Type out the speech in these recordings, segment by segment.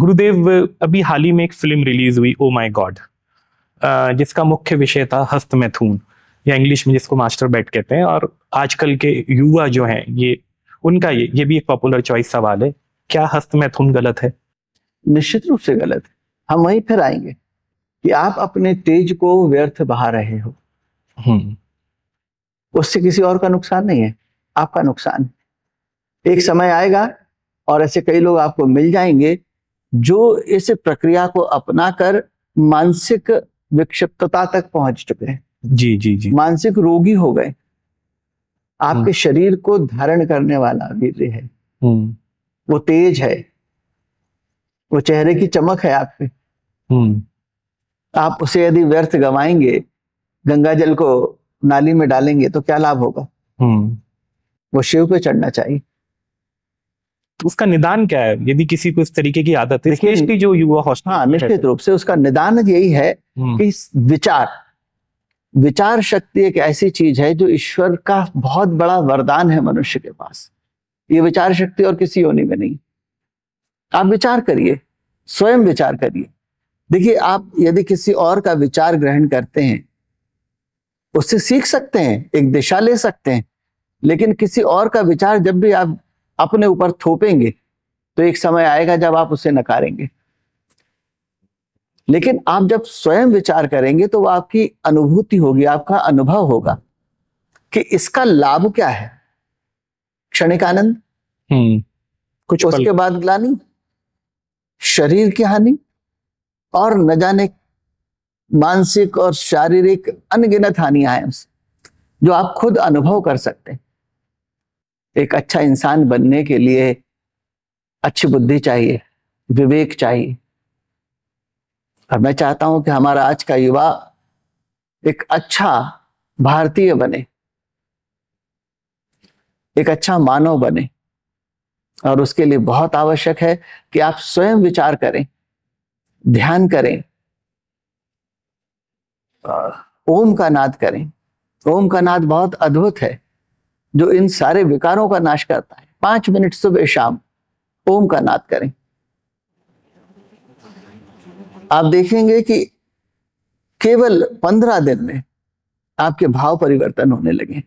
गुरुदेव अभी हाल ही में एक फिल्म रिलीज हुई ओ माई गॉड जिसका मुख्य विषय था हस्त मैथून या इंग्लिश में जिसको मास्टर बैट कहते हैं और आजकल के युवा जो हैं ये उनका ये ये भी एक पॉपुलर चॉइस सवाल है क्या हस्त मैथुन गलत है निश्चित रूप से गलत है हम वहीं फिर आएंगे कि आप अपने तेज को व्यर्थ बहा रहे हो हम्म। उससे किसी और का नुकसान नहीं है आपका नुकसान एक समय आएगा और ऐसे कई लोग आपको मिल जाएंगे जो इस प्रक्रिया को अपना कर मानसिक विक्षिप्तता तक पहुंच चुके हैं जी जी जी मानसिक रोगी हो गए आपके हम्म। शरीर को धारण करने वाला वीर है हम्म। वो तेज है वो चेहरे की चमक है आप पे हम्म। आप उसे यदि व्यर्थ गवाएंगे गंगा जल को नाली में डालेंगे तो क्या लाभ होगा वो शिव पे चढ़ना चाहिए उसका निदान क्या है यदि किसी को इस तरीके की आदत है जो युवा हौसला हाँ निश्चित रूप से उसका निदान यही है हम्म। कि विचार विचार शक्ति एक ऐसी चीज है जो ईश्वर का बहुत बड़ा वरदान है मनुष्य के पास ये विचार शक्ति और किसी होने में नहीं आप विचार करिए स्वयं विचार करिए देखिए आप यदि किसी और का विचार ग्रहण करते हैं उससे सीख सकते हैं एक दिशा ले सकते हैं लेकिन किसी और का विचार जब भी आप अपने ऊपर थोपेंगे तो एक समय आएगा जब आप उसे नकारेंगे लेकिन आप जब स्वयं विचार करेंगे तो वह आपकी अनुभूति होगी आपका अनुभव होगा कि इसका लाभ क्या है क्षणिक आनंद हम्म। कुछ उसके बाद ग्लानी शरीर की हानि और न जाने मानसिक और शारीरिक अनगिनत हानियां हैं जो आप खुद अनुभव कर सकते हैं एक अच्छा इंसान बनने के लिए अच्छी बुद्धि चाहिए विवेक चाहिए और मैं चाहता हूं कि हमारा आज का युवा एक अच्छा भारतीय बने एक अच्छा मानव बने और उसके लिए बहुत आवश्यक है कि आप स्वयं विचार करें ध्यान करें ओम का नाद करें ओम का नाद बहुत अद्भुत है जो इन सारे विकारों का नाश करता है पांच मिनट सुबह शाम ओम का नाद करें आप देखेंगे कि केवल पंद्रह दिन में आपके भाव परिवर्तन होने लगे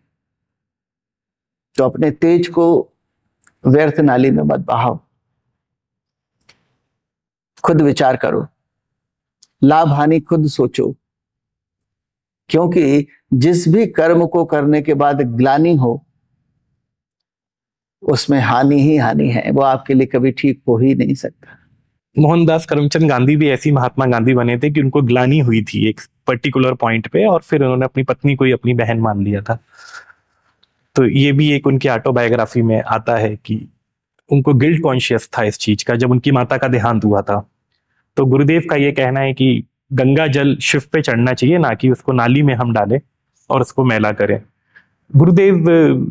तो अपने तेज को व्यर्थ नाली में मत बहाओ खुद विचार करो लाभ हानि खुद सोचो क्योंकि जिस भी कर्म को करने के बाद ग्लानी हो उसमें हानि ही हानि है वो आपके लिए कभी ठीक हो ही नहीं सकता मोहनदास करमचंद गांधी भी ऐसी महात्मा गांधी बने थे कि उनको ग्लानी हुई थी एक पर्टिकुलर पॉइंट पे और फिर उन्होंने अपनी पत्नी को ही अपनी बहन मान लिया था तो ये भी एक उनकी ऑटोबायोग्राफी में आता है कि उनको गिल्ट कॉन्शियस था इस चीज का जब उनकी माता का देहांत हुआ था तो गुरुदेव का ये कहना है कि गंगा जल शिव पे चढ़ना चाहिए ना कि उसको नाली में हम डालें और उसको मैला करें गुरुदेव